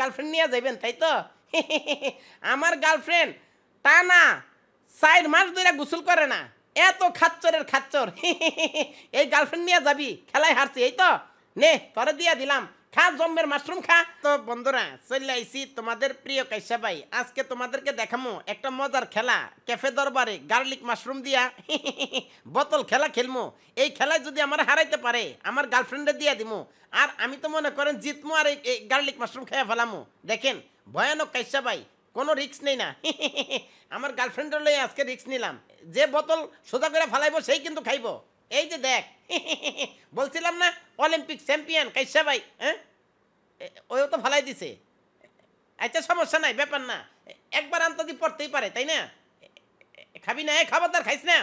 girlfriend নিয়ে যাবেন তাই তো আমার গার্লফ্রেন্ড তা না চার মাস ধরে গোসল করে না এত খাচ্চরের খাচ্চর এই গার্লফ্রেন্ড নিয়ে যাবি খেলায় হারছি এই তো নে তরে দিয়া দিলাম খা জম্মের মাশরুম খা তো বন্ধুরা চলে আইসি তোমাদের প্রিয় কাইসা ভাই আজকে তোমাদেরকে দেখামো একটা মজার খেলা ক্যাফে দরবারে গার্লিক মাশরুম দিয়া বোতল খেলা খেলমো এই খেলায় যদি আমার হারাইতে পারে আমার গার্লফ্রেন্ডে দিয়া দিমো আর আমি তো মনে করেন জিতমো আর এই গার্লিক মাশরুম খেয়ে ফেলামো দেখেন ভয়ানক কাইসা ভাই কোনো রিক্স নেই না আমার গার্লফ্রেন্ডের লই আজকে রিক্স নিলাম যে বোতল সোজা করে ফেলাইবো সেই কিন্তু খাইবো এই যে দেখ বলছিলাম না অলিম্পিক চ্যাম্পিয়ন কাইসা ভাই হ্যাঁ ওইও তো ভালাই দিছে আচ্ছা সমস্যা নাই ব্যাপার না একবার আন্তর্জি পড়তেই পারে তাই না খাবি না এ খাবারদার খাইস না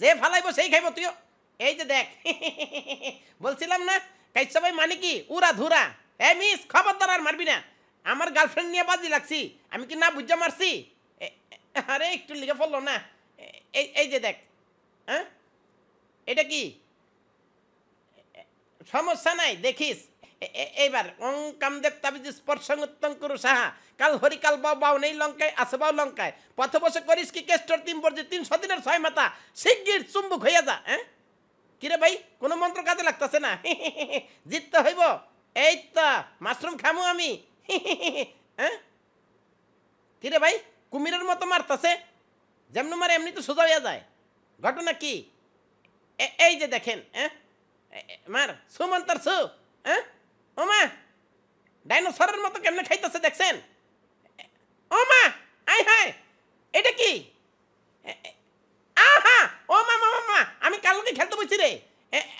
যে ফালাইবো সেই খাইব তুইও এই যে দেখ বলছিলাম না কাইসা ভাই মানে কি উরা ধুরা এ মিস খবরদার আর মারবি না আমার গার্লফ্রেন্ড নিয়ে বাজি লাগছি আমি কি না বুঝা মারছি আরে একটু লিখে ফেললো না এই এই যে দেখ হ্যাঁ এটা কি সমস্যা নাই দেখিস এইবার ওং কামদেব তাবিজ স্পর্শং উত্তম করু সাহা কাল হরি কাল বাউ বাউ নেই লঙ্কায় আসে বাউ লঙ্কায় বসে করিস কি কেষ্টর তিন বর্জি তিন সদিনের ছয় মাতা শিগগির চুম্বুক হইয়া যা হ্যাঁ কিরে ভাই কোনো মন্ত্র কাজে লাগতেছে না জিততে হইব এই তো মাশরুম খামু আমি হ্যাঁ কিরে ভাই কুমিরের মতো মারতাছে যেমন মারে এমনি তো সোজা হইয়া যায় ঘটনা কি এই যে দেখেন মার সুমন্তর সু ওমা ডাইনোসরের মতো কেমনে খাইতেছে দেখছেন ও মা আই হাই এটা কি আহা ও মা মা আমি কালকে খেলতে বসছি রে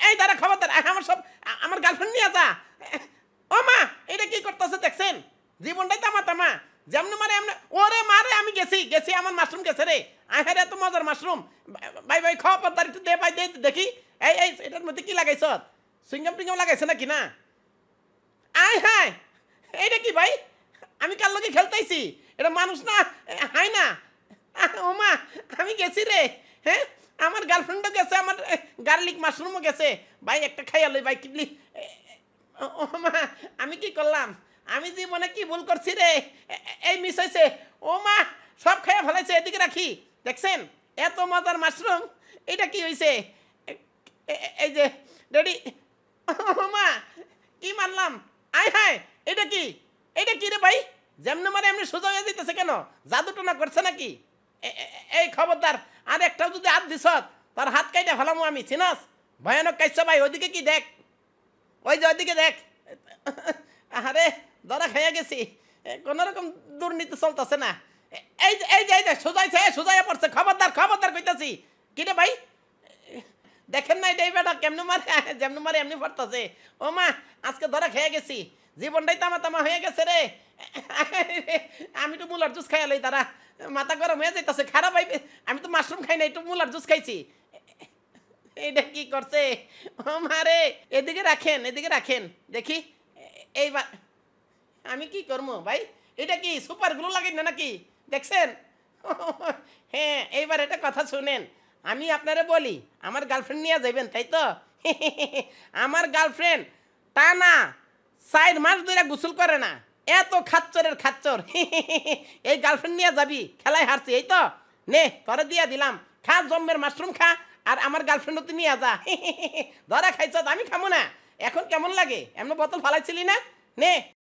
এই দাদা খবর দাদা আমার সব আমার গার্লফ্রেন্ড নিয়ে যা ও মা এটা কি করতেছে দেখছেন জীবনটাই তামা তামা যেমন মারে এমনি ওরে মা গেছি গেছি আমার মাশরুম গেছে রে আহের এত মজার মাশরুম ভাই ভাই খাওয়া পদ্মার একটু দে ভাই দে দেখি এই এই এটার মধ্যে কি লাগাইছ সুইংগাম টিঙ্গাম লাগাইছে নাকি না আয় হায় এইটা কি ভাই আমি কাল লোকে খেলতেছি এটা মানুষ না হাই না ওমা মা আমি গেছি রে হ্যাঁ আমার গার্লফ্রেন্ডও গেছে আমার গার্লিক মাশরুমও গেছে ভাই একটা খাইয়া লই ভাই কিবলি ওমা মা আমি কি করলাম আমি জীবনে কি ভুল করছি রে এই মিস হয়েছে ও মা সব খেয়ে ফেলেছে এদিকে রাখি দেখছেন এত মজার মাশরুম এটা কি হয়েছে এই যে ড্যাডি মা কি মানলাম আয় হায় এটা কি এটা কি রে ভাই যেমনি মানে এমনি সোজা হয়ে যেতেছে কেন না করছে নাকি এই খবরদার আর একটাও যদি হাত দিস তার হাত কাইটা ফেলামো আমি চিনাস ভয়ানক কাইছ ভাই ওইদিকে কি দেখ ওই যে ওইদিকে দেখ আরে দরা খাইয়া গেছি কোনোরকম দুর্নীতি চলতেছে না এই যে এই যে এই যে সোজাইছে সোজাইয়া পড়ছে খবরদার খবরদার কইতাছি কিরে ভাই দেখেন না এটাই বেটা কেমন মারে যেমন মারে এমনি পড়তাছে ও মা আজকে ধরা খেয়ে গেছি জীবনটাই তামা তামা হয়ে গেছে রে আমি তো মুলার জুস খাইয়া লই তারা মাথা গরম হয়ে যাইতেছে খারাপ হইবে আমি তো মাশরুম খাই না একটু মুলার জুস খাইছি এটা কি করছে ও মা রে এদিকে রাখেন এদিকে রাখেন দেখি এইবার আমি কি করবো ভাই এটা কি সুপার গ্লু লাগে না নাকি দেখছেন হ্যাঁ এইবার এটা কথা শুনেন আমি আপনারা বলি আমার গার্লফ্রেন্ড নিয়ে যাবেন তাই তো আমার গার্লফ্রেন্ড তা না চার মাস ধরে গোসল করে না এত খাচ্চরের খাচ্চর এই গার্লফ্রেন্ড নিয়ে যাবি খেলায় হারছি এই তো নে করে দিয়ে দিলাম খা জম্মের মাশরুম খা আর আমার গার্লফ্রেন্ডও তুই নিয়ে যা ধরা খাইছ আমি খামো না এখন কেমন লাগে এমন বোতল ফালাইছিলি না নে